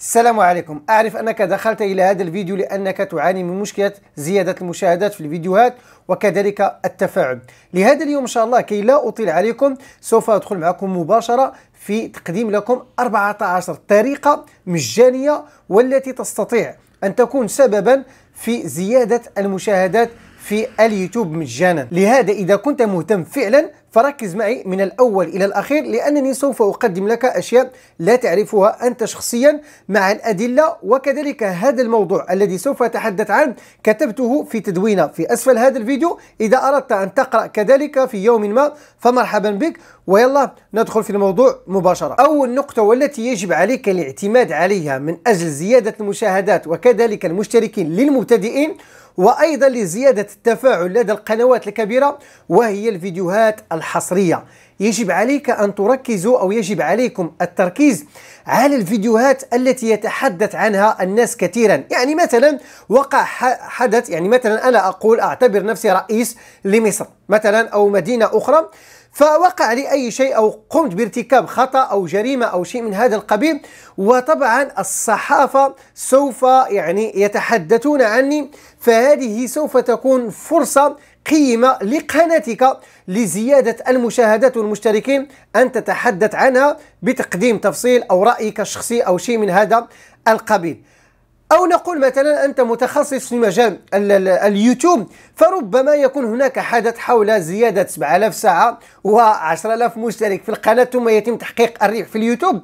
السلام عليكم أعرف أنك دخلت إلى هذا الفيديو لأنك تعاني من مشكلة زيادة المشاهدات في الفيديوهات وكذلك التفاعل لهذا اليوم إن شاء الله كي لا أطيل عليكم سوف أدخل معكم مباشرة في تقديم لكم 14 طريقة مجانية والتي تستطيع أن تكون سببا في زيادة المشاهدات في اليوتيوب مجانا لهذا إذا كنت مهتم فعلا فركز معي من الأول إلى الأخير لأنني سوف أقدم لك أشياء لا تعرفها أنت شخصيا مع الأدلة وكذلك هذا الموضوع الذي سوف أتحدث عنه كتبته في تدوينة في أسفل هذا الفيديو إذا أردت أن تقرأ كذلك في يوم ما فمرحبا بك ويلا ندخل في الموضوع مباشرة أول نقطة والتي يجب عليك الاعتماد عليها من أجل زيادة المشاهدات وكذلك المشتركين للمبتدئين وأيضا لزيادة التفاعل لدى القنوات الكبيرة وهي الفيديوهات الحصرية يجب عليك أن تركزوا أو يجب عليكم التركيز على الفيديوهات التي يتحدث عنها الناس كثيرا يعني مثلا وقع حدث يعني مثلا أنا أقول أعتبر نفسي رئيس لمصر مثلا أو مدينة أخرى فوقع لي أي شيء أو قمت بارتكاب خطأ أو جريمة أو شيء من هذا القبيل وطبعا الصحافة سوف يعني يتحدثون عني فهذه سوف تكون فرصة قيمة لقناتك لزيادة المشاهدات والمشتركين أن تتحدث عنها بتقديم تفصيل أو رأيك الشخصي أو شيء من هذا القبيل أو نقول مثلا أنت متخصص في مجال اليوتيوب فربما يكون هناك حدث حول زيادة 7000 ساعة و10000 مشترك في القناة ثم يتم تحقيق الربح في اليوتيوب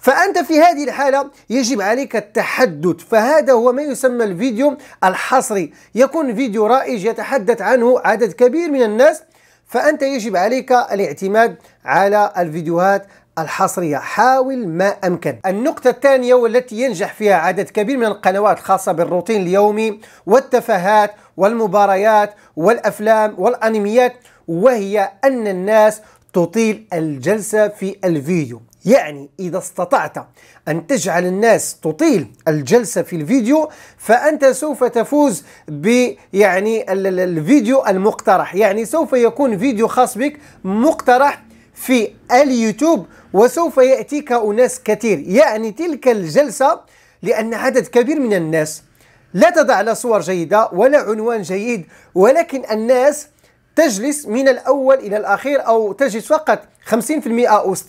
فأنت في هذه الحالة يجب عليك التحدث فهذا هو ما يسمى الفيديو الحصري يكون فيديو رائج يتحدث عنه عدد كبير من الناس فأنت يجب عليك الاعتماد على الفيديوهات الحصرية حاول ما أمكن النقطة الثانية والتي ينجح فيها عدد كبير من القنوات الخاصة بالروتين اليومي والتفاهات والمباريات والأفلام والأنميات وهي أن الناس تطيل الجلسة في الفيديو يعني إذا استطعت أن تجعل الناس تطيل الجلسة في الفيديو فأنت سوف تفوز بيعني الفيديو المقترح يعني سوف يكون فيديو خاص بك مقترح في اليوتيوب وسوف يأتيك أناس كثير يعني تلك الجلسة لأن عدد كبير من الناس لا تضع لا صور جيدة ولا عنوان جيد ولكن الناس تجلس من الأول إلى الأخير أو تجلس فقط 50% أو 60%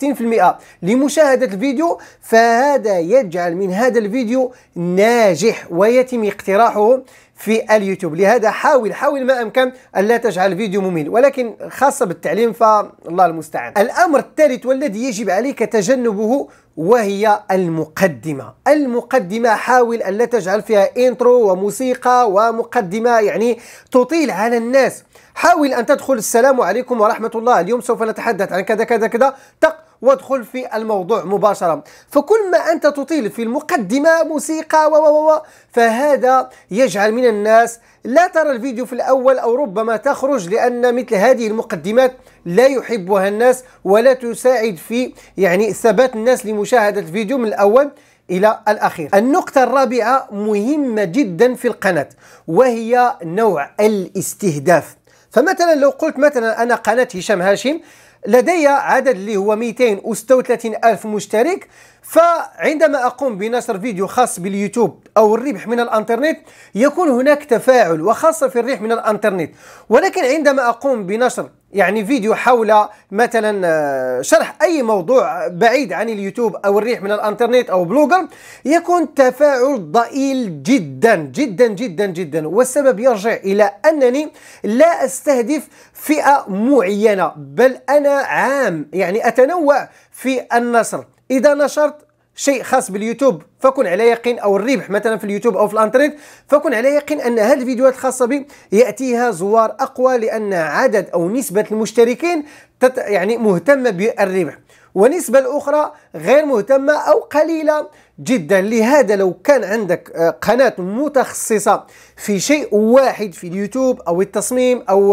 لمشاهدة الفيديو فهذا يجعل من هذا الفيديو ناجح ويتم اقتراحه في اليوتيوب لهذا حاول حاول ما امكن ان لا تجعل فيديو ممل ولكن خاصه بالتعليم فالله المستعان الامر الثالث والذي يجب عليك تجنبه وهي المقدمة المقدمة حاول أن لا تجعل فيها إنترو وموسيقى ومقدمة يعني تطيل على الناس حاول أن تدخل السلام عليكم ورحمة الله اليوم سوف نتحدث عن كذا كذا كذا تق وادخل في الموضوع مباشرة فكل ما أنت تطيل في المقدمة موسيقى و و و فهذا يجعل من الناس لا ترى الفيديو في الأول أو ربما تخرج لأن مثل هذه المقدمات لا يحبها الناس ولا تساعد في يعني ثبات الناس لمشاهدة الفيديو من الأول الى الاخير النقطه الرابعه مهمه جدا في القناه وهي نوع الاستهداف فمثلا لو قلت مثلا انا قناه هشام هاشم لدي عدد اللي هو 236 ألف مشترك فعندما أقوم بنشر فيديو خاص باليوتيوب أو الربح من الأنترنت يكون هناك تفاعل وخاصة في الربح من الأنترنت ولكن عندما أقوم بنشر يعني فيديو حول مثلا آه، شرح أي موضوع بعيد عن اليوتيوب أو الريح من الأنترنت أو بلوجر يكون تفاعل ضئيل جدا جدا جدا جدا والسبب يرجع إلى أنني لا أستهدف فئة معينة بل أنا عام يعني أتنوع في النشر اذا نشرت شيء خاص باليوتيوب فكن على يقين او الربح مثلا في اليوتيوب او في الانترنت فكن على يقين ان هذه الفيديوهات الخاصه بي ياتيها زوار اقوى لان عدد او نسبه المشتركين تت يعني مهتمه بالربح ونسبة الأخرى غير مهتمة أو قليلة جدا لهذا لو كان عندك آه، قناة متخصصة في شيء واحد في اليوتيوب أو التصميم أو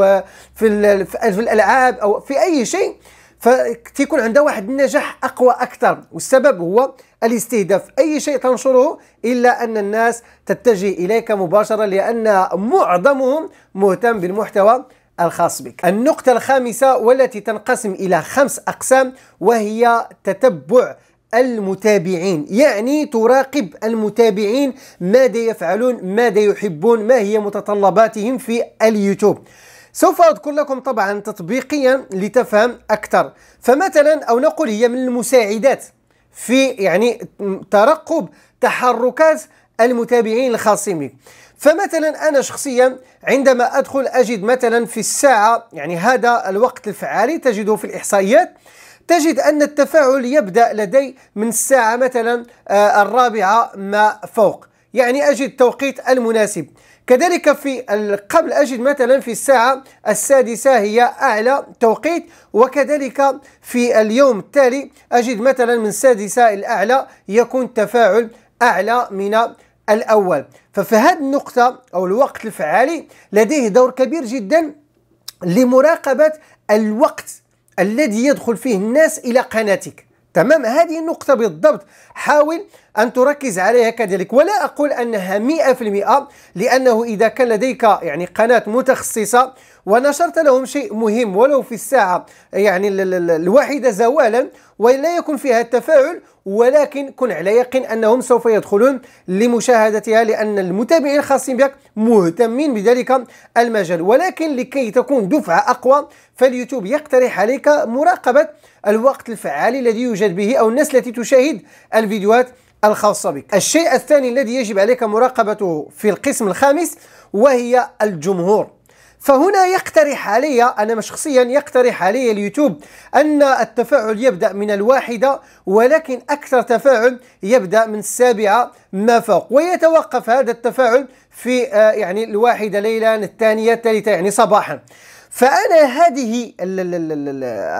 في, في الألعاب أو في أي شيء فتيكون عندها واحد النجاح اقوى اكثر والسبب هو الاستهداف اي شيء تنشره الا ان الناس تتجه اليك مباشره لان معظمهم مهتم بالمحتوى الخاص بك النقطة الخامسة والتي تنقسم إلى خمس أقسام وهي تتبع المتابعين يعني تراقب المتابعين ماذا يفعلون ماذا يحبون ما هي متطلباتهم في اليوتيوب سوف أذكر لكم طبعا تطبيقيا لتفهم أكثر فمثلا أو نقول هي من المساعدات في يعني ترقب تحركات المتابعين الخاصين بك فمثلا أنا شخصيا عندما أدخل أجد مثلا في الساعة يعني هذا الوقت الفعالي تجده في الإحصائيات تجد أن التفاعل يبدأ لدي من الساعة مثلا آه، الرابعة ما فوق يعني أجد توقيت المناسب كذلك في قبل أجد مثلا في الساعة السادسة هي أعلى توقيت وكذلك في اليوم التالي أجد مثلا من السادسة الأعلى يكون تفاعل أعلى من الأول ففي هذه النقطة أو الوقت الفعالي لديه دور كبير جدا لمراقبة الوقت الذي يدخل فيه الناس إلى قناتك تمام هذه النقطة بالضبط حاول أن تركز عليها كذلك ولا أقول أنها 100% لأنه إذا كان لديك يعني قناة متخصصة ونشرت لهم شيء مهم ولو في الساعة يعني الواحدة زوالا ولا يكون فيها التفاعل ولكن كن على يقين أنهم سوف يدخلون لمشاهدتها لأن المتابعين الخاصين بك مهتمين بذلك المجال ولكن لكي تكون دفعة أقوى فاليوتيوب يقترح عليك مراقبة الوقت الفعال الذي يوجد به أو الناس التي تشاهد الفيديوهات الخاصة بك الشيء الثاني الذي يجب عليك مراقبته في القسم الخامس وهي الجمهور فهنا يقترح علي أنا شخصيا يقترح علي اليوتيوب أن التفاعل يبدأ من الواحدة ولكن أكثر تفاعل يبدأ من السابعة ما فوق ويتوقف هذا التفاعل في آه، يعني الواحدة ليلا الثانية الثالثة يعني صباحا فأنا هذه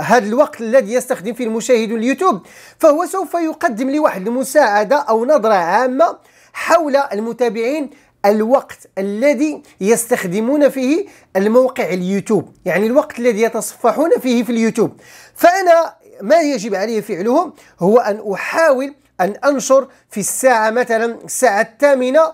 هذا الوقت الذي يستخدم فيه المشاهد اليوتيوب فهو سوف يقدم لي واحد المساعدة أو نظرة عامة حول المتابعين الوقت الذي يستخدمون فيه الموقع اليوتيوب يعني الوقت الذي يتصفحون فيه في اليوتيوب فأنا ما يجب علي فعله هو أن أحاول أن أنشر في الساعة مثلا الساعة الثامنة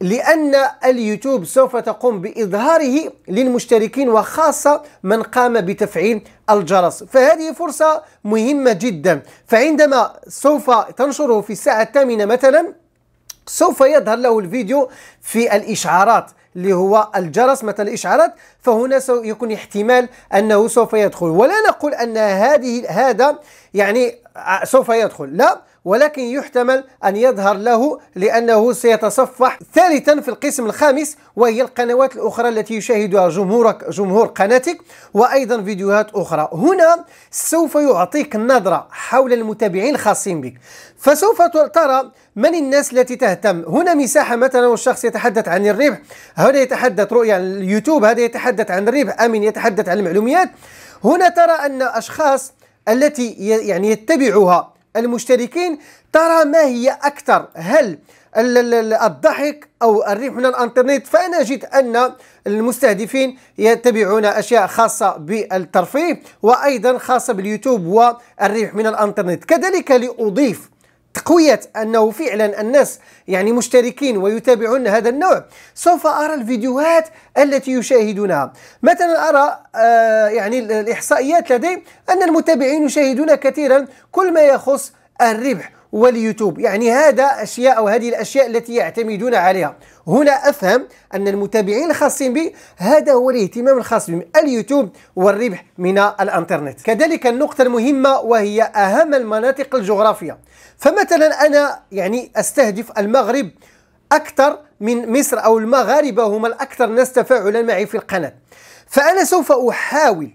لأن اليوتيوب سوف تقوم بإظهاره للمشتركين وخاصة من قام بتفعيل الجرس فهذه فرصة مهمة جدا فعندما سوف تنشره في الساعة الثامنة مثلا سوف يظهر له الفيديو في الإشعارات اللي هو الجرس مثلا الإشعارات فهنا سيكون احتمال أنه سوف يدخل ولا نقول أن هذه هذا يعني آه، سوف يدخل لا ولكن يحتمل أن يظهر له لأنه سيتصفح ثالثا في القسم الخامس وهي القنوات الأخرى التي يشاهدها جمهورك جمهور قناتك وأيضا فيديوهات أخرى هنا سوف يعطيك نظرة حول المتابعين الخاصين بك فسوف ترى من الناس التي تهتم هنا مساحة مثلا والشخص يتحدث عن الربح هنا يتحدث رؤية عن اليوتيوب هذا يتحدث عن الربح أمين يتحدث عن المعلوميات هنا ترى أن أشخاص التي يعني يتبعها المشتركين ترى ما هي أكثر هل الضحك أو الربح من الأنترنت فأنا جد أن المستهدفين يتبعون أشياء خاصة بالترفيه وأيضا خاصة باليوتيوب والريح من الأنترنت كذلك لأضيف تقوية أنه فعلا الناس يعني مشتركين ويتابعون هذا النوع سوف أرى الفيديوهات التي يشاهدونها مثلا أرى آه يعني الإحصائيات لدي أن المتابعين يشاهدون كثيرا كل ما يخص الربح واليوتيوب يعني هذا أشياء أو هذه الأشياء التي يعتمدون عليها هنا أفهم أن المتابعين الخاصين بي هذا هو الاهتمام الخاص بهم اليوتيوب والربح من الانترنت كذلك النقطة المهمة وهي أهم المناطق الجغرافية فمثلا أنا يعني أستهدف المغرب أكثر من مصر أو المغاربة هم الأكثر ناس تفاعلا معي في القناة فأنا سوف أحاول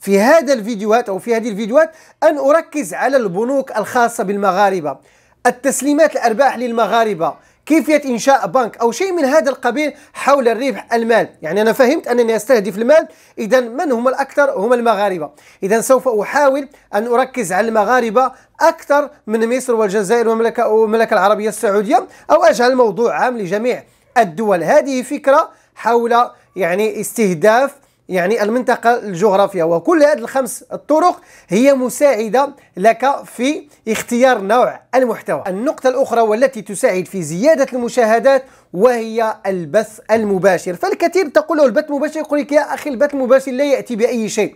في هذا الفيديوهات أو في هذه الفيديوهات أن أركز على البنوك الخاصة بالمغاربة التسليمات الأرباح للمغاربة كيفية إنشاء بنك أو شيء من هذا القبيل حول الربح المال يعني أنا فهمت أنني أستهدف المال إذا من هم الأكثر هم المغاربة إذا سوف أحاول أن أركز على المغاربة أكثر من مصر والجزائر والمملكة العربية السعودية أو أجعل الموضوع عام لجميع الدول هذه فكرة حول يعني استهداف يعني المنطقة الجغرافية وكل هذه الخمس الطرق هي مساعدة لك في اختيار نوع المحتوى النقطة الأخرى والتي تساعد في زيادة المشاهدات وهي البث المباشر فالكثير تقول له البث المباشر يقول لك يا أخي البث المباشر لا يأتي بأي شيء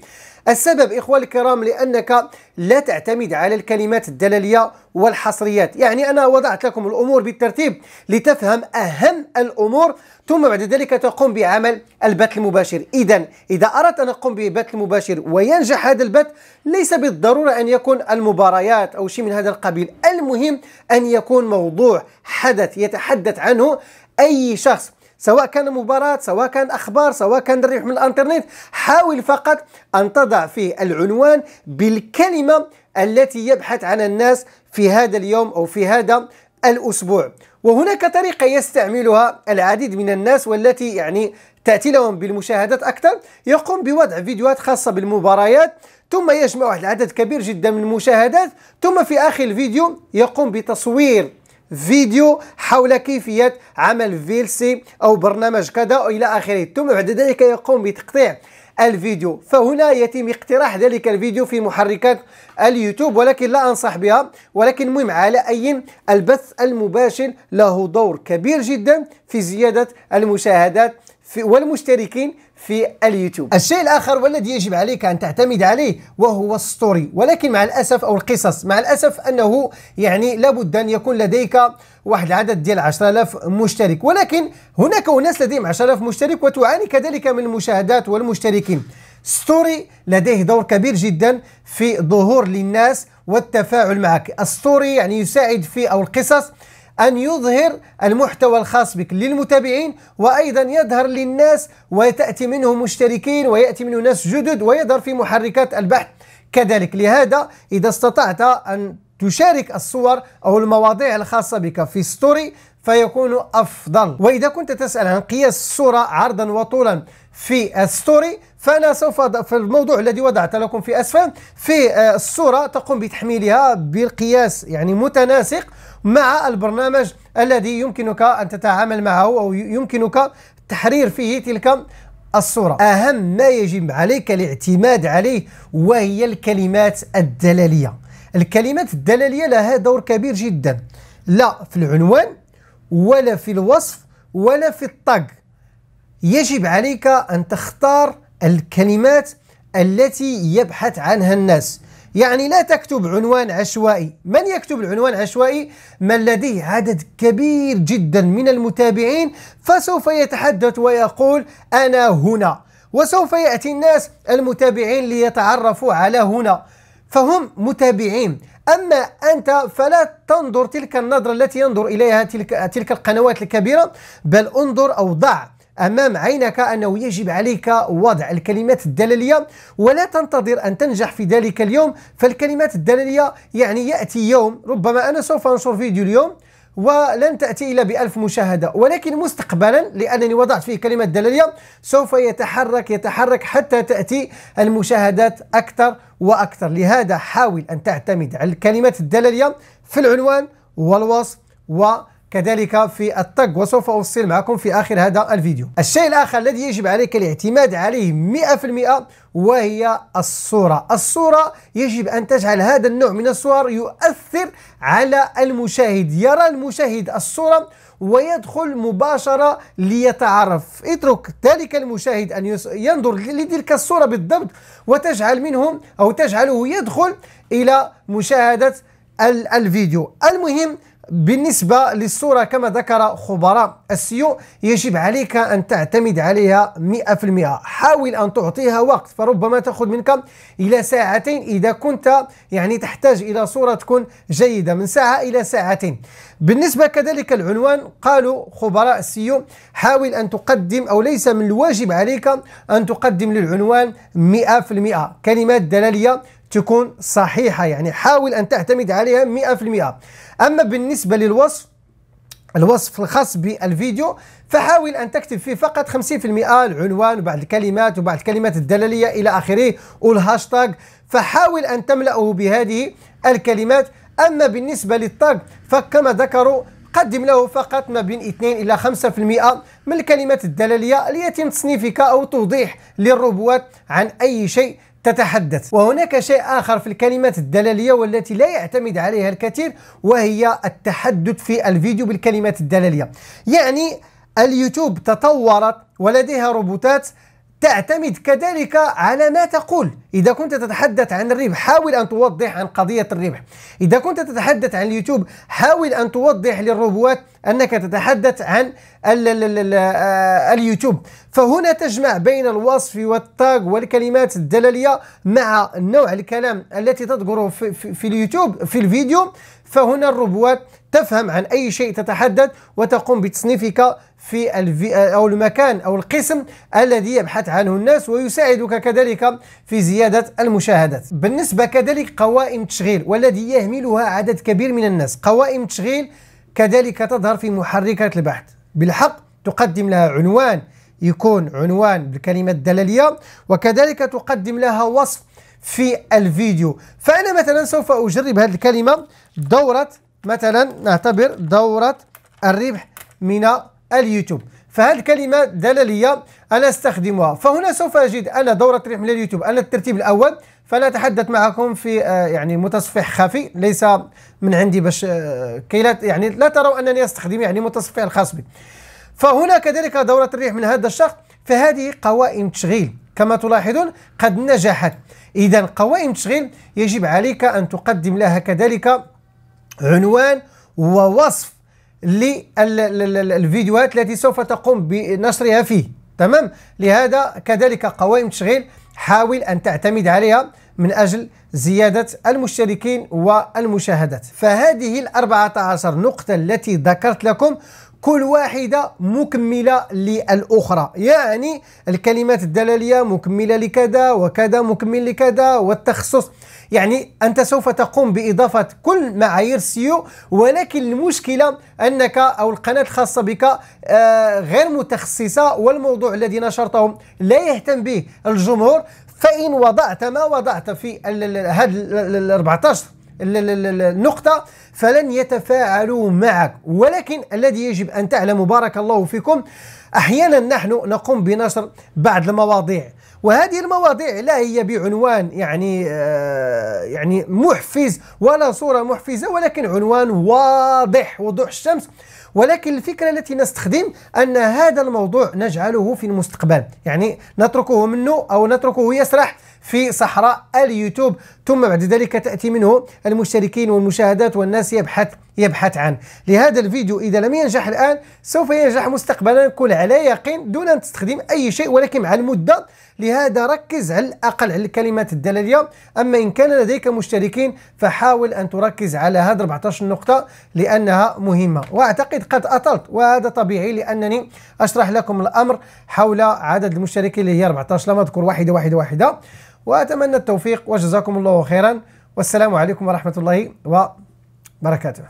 السبب إخواني الكرام لأنك لا تعتمد على الكلمات الدلالية والحصريات يعني أنا وضعت لكم الأمور بالترتيب لتفهم أهم الأمور ثم بعد ذلك تقوم بعمل البث المباشر إذا إذا أردت أن أقوم ببث المباشر وينجح هذا البث ليس بالضرورة أن يكون المباريات أو شيء من هذا القبيل المهم أن يكون موضوع حدث يتحدث عنه أي شخص سواء كان مباراة سواء كان أخبار سواء كان ريح من الأنترنت حاول فقط أن تضع فيه العنوان بالكلمة التي يبحث عنها الناس في هذا اليوم أو في هذا الأسبوع وهناك طريقة يستعملها العديد من الناس والتي يعني تأتي لهم بالمشاهدات أكثر يقوم بوضع فيديوهات خاصة بالمباريات ثم يجمع واحد العدد كبير جدا من المشاهدات ثم في آخر الفيديو يقوم بتصوير فيديو حول كيفية عمل فيلسي أو برنامج كذا إلى آخره ثم بعد ذلك يقوم بتقطيع الفيديو فهنا يتم اقتراح ذلك الفيديو في محركات اليوتيوب ولكن لا أنصح بها ولكن مهم على أي البث المباشر له دور كبير جدا في زيادة المشاهدات والمشتركين في اليوتيوب الشيء الآخر والذي يجب عليك أن تعتمد عليه وهو الستوري ولكن مع الأسف أو القصص مع الأسف أنه يعني لابد أن يكون لديك واحد العدد ديال 10000 مشترك ولكن هناك أناس لديهم 10000 مشترك وتعاني كذلك من المشاهدات والمشتركين ستوري لديه دور كبير جدا في ظهور للناس والتفاعل معك الستوري يعني يساعد في أو القصص أن يظهر المحتوى الخاص بك للمتابعين وأيضا يظهر للناس وتأتي منه مشتركين ويأتي منه ناس جدد ويظهر في محركات البحث كذلك لهذا إذا استطعت أن تشارك الصور أو المواضيع الخاصة بك في ستوري فيكون أفضل وإذا كنت تسأل عن قياس الصورة عرضا وطولا في الستوري فأنا سوف في الموضوع الذي وضعت لكم في أسفل في آه، الصورة تقوم بتحميلها بالقياس يعني متناسق مع البرنامج الذي يمكنك أن تتعامل معه أو يمكنك تحرير فيه تلك الصورة أهم ما يجب عليك الاعتماد عليه وهي الكلمات الدلالية الكلمات الدلالية لها دور كبير جدا لا في العنوان ولا في الوصف ولا في الطق يجب عليك أن تختار الكلمات التي يبحث عنها الناس يعني لا تكتب عنوان عشوائي من يكتب العنوان عشوائي من لديه عدد كبير جدا من المتابعين فسوف يتحدث ويقول أنا هنا وسوف يأتي الناس المتابعين ليتعرفوا على هنا فهم متابعين أما أنت فلا تنظر تلك النظرة التي ينظر إليها تلك, تلك القنوات الكبيرة بل انظر أو ضع أمام عينك أنه يجب عليك وضع الكلمات الدلالية ولا تنتظر أن تنجح في ذلك اليوم فالكلمات الدلالية يعني يأتي يوم ربما أنا سوف أنشر فيديو اليوم ولن تأتي إلا بألف مشاهدة ولكن مستقبلا لأنني وضعت فيه كلمة دلالية سوف يتحرك يتحرك حتى تأتي المشاهدات أكثر وأكثر لهذا حاول أن تعتمد على الكلمات الدلالية في العنوان والوصف و كذلك في التاج وسوف أفصل معكم في آخر هذا الفيديو الشيء الآخر الذي يجب عليك الاعتماد عليه 100% وهي الصورة الصورة يجب أن تجعل هذا النوع من الصور يؤثر على المشاهد يرى المشاهد الصورة ويدخل مباشرة ليتعرف اترك ذلك المشاهد أن ينظر لتلك الصورة بالضبط وتجعل منهم أو تجعله يدخل إلى مشاهدة الفيديو المهم بالنسبة للصورة كما ذكر خبراء السيو يجب عليك أن تعتمد عليها 100% حاول أن تعطيها وقت فربما تأخذ منك إلى ساعتين إذا كنت يعني تحتاج إلى صورة تكون جيدة من ساعة إلى ساعتين بالنسبة كذلك العنوان قالوا خبراء السيو حاول أن تقدم أو ليس من الواجب عليك أن تقدم للعنوان 100% كلمات دلالية تكون صحيحة يعني حاول أن تعتمد عليها 100% أما بالنسبة للوصف الوصف الخاص بالفيديو فحاول أن تكتب فيه فقط 50% العنوان وبعض الكلمات وبعض الكلمات الدلالية إلى آخره والهاشتاج فحاول أن تملأه بهذه الكلمات أما بالنسبة للطاق فكما ذكروا قدم له فقط ما بين 2 إلى 5% من الكلمات الدلالية ليتم تصنيفك أو توضيح للروبوات عن أي شيء تتحدث وهناك شيء آخر في الكلمات الدلالية والتي لا يعتمد عليها الكثير وهي التحدث في الفيديو بالكلمات الدلالية يعني اليوتيوب تطورت ولديها روبوتات تعتمد كذلك على ما تقول إذا كنت تتحدث عن الربح حاول أن توضح عن قضية الربح إذا كنت تتحدث عن اليوتيوب حاول أن توضح للروبوات أنك تتحدث عن آه، اليوتيوب فهنا تجمع بين الوصف والتاغ والكلمات الدلالية مع نوع الكلام التي تذكره في, اليوتيوب في الفيديو فهنا الروبوات تفهم عن أي شيء تتحدث وتقوم بتصنيفك في أو المكان أو القسم الذي يبحث عنه الناس ويساعدك كذلك في زيادة زيادة المشاهدات بالنسبة كذلك قوائم التشغيل والذي يهملها عدد كبير من الناس قوائم التشغيل كذلك تظهر في محركات البحث بالحق تقدم لها عنوان يكون عنوان بالكلمة الدلالية وكذلك تقدم لها وصف في الفيديو فأنا مثلا سوف أجرب هذه الكلمة دورة مثلا نعتبر دورة الربح من اليوتيوب فهذه الكلمة دلالية أنا أستخدمها فهنا سوف أجد أنا دورة تريح من اليوتيوب أنا الترتيب الأول فلا أتحدث معكم في آه، يعني متصفح خفي ليس من عندي باش آه، كي لا يعني لا تروا أنني أستخدم يعني متصفح الخاص بي فهنا كذلك دورة الريح من هذا الشخص فهذه قوائم تشغيل كما تلاحظون قد نجحت إذا قوائم تشغيل يجب عليك أن تقدم لها كذلك عنوان ووصف للفيديوهات التي سوف تقوم بنشرها فيه تمام لهذا كذلك قوائم التشغيل حاول أن تعتمد عليها من أجل زيادة المشتركين والمشاهدات فهذه ال 14 نقطة التي ذكرت لكم كل واحدة مكملة للأخرى يعني الكلمات الدلالية مكملة لكذا وكذا مكمل لكذا والتخصص يعني أنت سوف تقوم بإضافة كل معايير سيو e ولكن المشكلة أنك أو القناة الخاصة بك آه، غير متخصصة والموضوع الذي نشرته لا يهتم به الجمهور فإن وضعت ما وضعت في هذا ال 14 النقطة فلن يتفاعلوا معك ولكن الذي يجب أن تعلم بارك الله فيكم أحيانا نحن نقوم بنشر بعض المواضيع وهذه المواضيع لا هي بعنوان يعني آه، يعني محفز ولا صورة محفزة ولكن عنوان واضح وضوح الشمس ولكن الفكرة التي نستخدم أن هذا الموضوع نجعله في المستقبل يعني نتركه منه أو نتركه يسرح في صحراء اليوتيوب ثم بعد ذلك تأتي منه المشتركين والمشاهدات والناس يبحث يبحث عن لهذا الفيديو إذا لم ينجح الآن سوف ينجح مستقبلا كن على يقين دون أن تستخدم أي شيء ولكن مع المدة لهذا ركز على الأقل على الكلمات الدلالية أما إن كان لديك مشتركين فحاول أن تركز على هذه 14 نقطة لأنها مهمة وأعتقد قد أطلت وهذا طبيعي لأنني أشرح لكم الأمر حول عدد المشتركين اللي هي 14 لم أذكر واحدة واحدة واحدة وأتمنى التوفيق وجزاكم الله خيرا والسلام عليكم ورحمة الله وبركاته